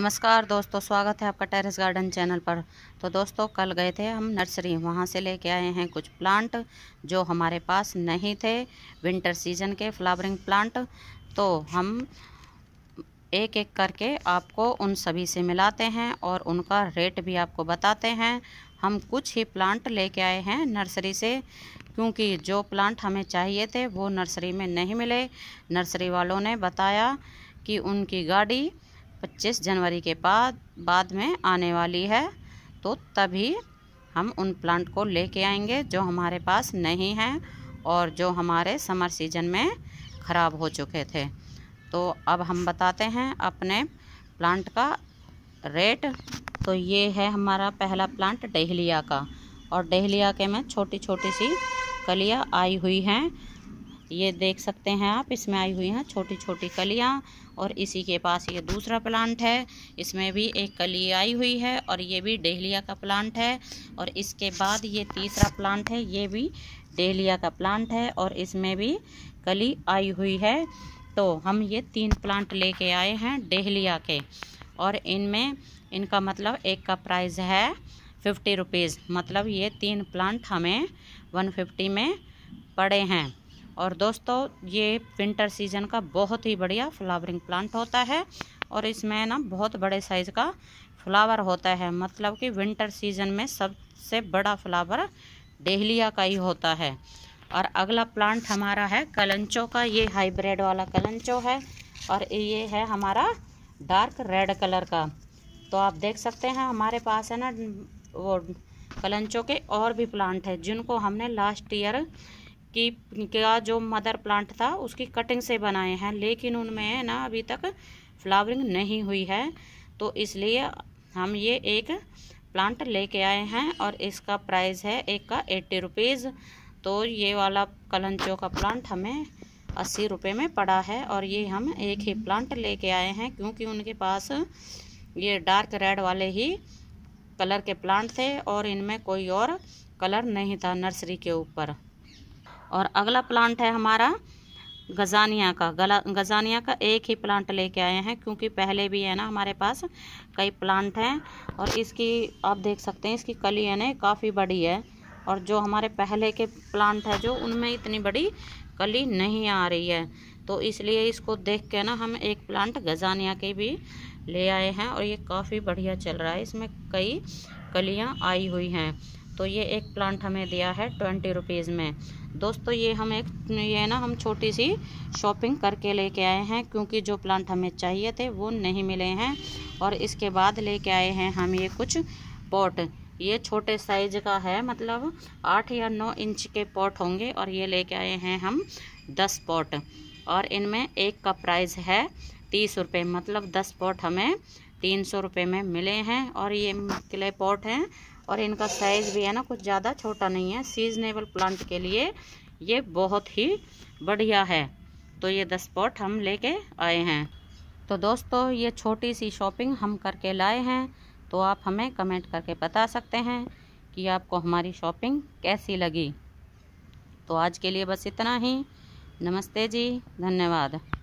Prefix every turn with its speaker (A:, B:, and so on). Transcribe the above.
A: नमस्कार दोस्तों स्वागत है आपका टेरेस गार्डन चैनल पर तो दोस्तों कल गए थे हम नर्सरी वहाँ से लेके आए हैं कुछ प्लांट जो हमारे पास नहीं थे विंटर सीजन के फ्लावरिंग प्लांट तो हम एक एक करके आपको उन सभी से मिलाते हैं और उनका रेट भी आपको बताते हैं हम कुछ ही प्लांट लेके आए हैं नर्सरी से क्योंकि जो प्लांट हमें चाहिए थे वो नर्सरी में नहीं मिले नर्सरी वालों ने बताया कि उनकी गाड़ी 25 जनवरी के बाद बाद में आने वाली है तो तभी हम उन प्लांट को लेके आएंगे जो हमारे पास नहीं हैं और जो हमारे समर सीजन में ख़राब हो चुके थे तो अब हम बताते हैं अपने प्लांट का रेट तो ये है हमारा पहला प्लांट डहलिया का और डहलिया के में छोटी छोटी सी कलियाँ आई हुई हैं ये देख सकते हैं आप इसमें आई हुई हैं छोटी छोटी कलियाँ और इसी के पास ये दूसरा प्लांट है इसमें भी एक कली आई हुई है और ये भी डेहलिया का प्लांट है और इसके बाद ये तीसरा प्लांट है ये भी डेहलिया का प्लांट है और इसमें भी कली आई हुई है तो हम ये तीन प्लांट लेके आए हैं डेहलिया के और इनमें इनका मतलब एक का प्राइस है फिफ्टी रुपीज़ मतलब ये तीन प्लांट हमें वन फिफ्टी में पड़े हैं और दोस्तों ये विंटर सीजन का बहुत ही बढ़िया फ्लावरिंग प्लांट होता है और इसमें ना बहुत बड़े साइज़ का फ्लावर होता है मतलब कि विंटर सीजन में सबसे बड़ा फ्लावर डेहलिया का ही होता है और अगला प्लांट हमारा है कलंचो का ये हाइब्रिड वाला कलंचो है और ये है हमारा डार्क रेड कलर का तो आप देख सकते हैं हमारे पास है ना वो कलंचों के और भी प्लांट है जिनको हमने लास्ट ईयर की का जो मदर प्लांट था उसकी कटिंग से बनाए हैं लेकिन उनमें ना अभी तक फ्लावरिंग नहीं हुई है तो इसलिए हम ये एक प्लांट लेके आए हैं और इसका प्राइस है एक का एट्टी रुपीज़ तो ये वाला कलंचो का प्लांट हमें अस्सी रुपये में पड़ा है और ये हम एक ही प्लांट लेके आए हैं क्योंकि उनके पास ये डार्क रेड वाले ही कलर के प्लांट थे और इनमें कोई और कलर नहीं था नर्सरी के ऊपर और अगला प्लांट है हमारा गजानिया का गला गजानिया का एक ही प्लांट लेके आए हैं क्योंकि पहले भी है ना हमारे पास कई प्लांट हैं और इसकी आप देख सकते हैं इसकी कली है ना काफ़ी बड़ी है और जो हमारे पहले के प्लांट है जो उनमें इतनी बड़ी कली नहीं आ रही है तो इसलिए इसको देख के ना हम एक प्लांट गजानिया के भी ले आए हैं और ये काफ़ी बढ़िया चल रहा है इसमें कई कलियाँ आई हुई हैं तो ये एक प्लांट हमें दिया है ट्वेंटी रुपीज़ में दोस्तों ये हम एक ये ना हम छोटी सी शॉपिंग करके लेके आए हैं क्योंकि जो प्लांट हमें चाहिए थे वो नहीं मिले हैं और इसके बाद लेके आए हैं हम ये कुछ पॉट ये छोटे साइज का है मतलब आठ या नौ इंच के पॉट होंगे और ये लेके आए हैं हम दस पॉट और इनमें एक का प्राइस है तीस रुपये मतलब दस पॉट हमें तीन सौ रुपये में मिले हैं और ये क्ले पॉट हैं और इनका साइज़ भी है ना कुछ ज़्यादा छोटा नहीं है सीजनेबल प्लांट के लिए ये बहुत ही बढ़िया है तो ये दस पॉट हम लेके आए हैं तो दोस्तों ये छोटी सी शॉपिंग हम करके लाए हैं तो आप हमें कमेंट करके बता सकते हैं कि आपको हमारी शॉपिंग कैसी लगी तो आज के लिए बस इतना ही नमस्ते जी धन्यवाद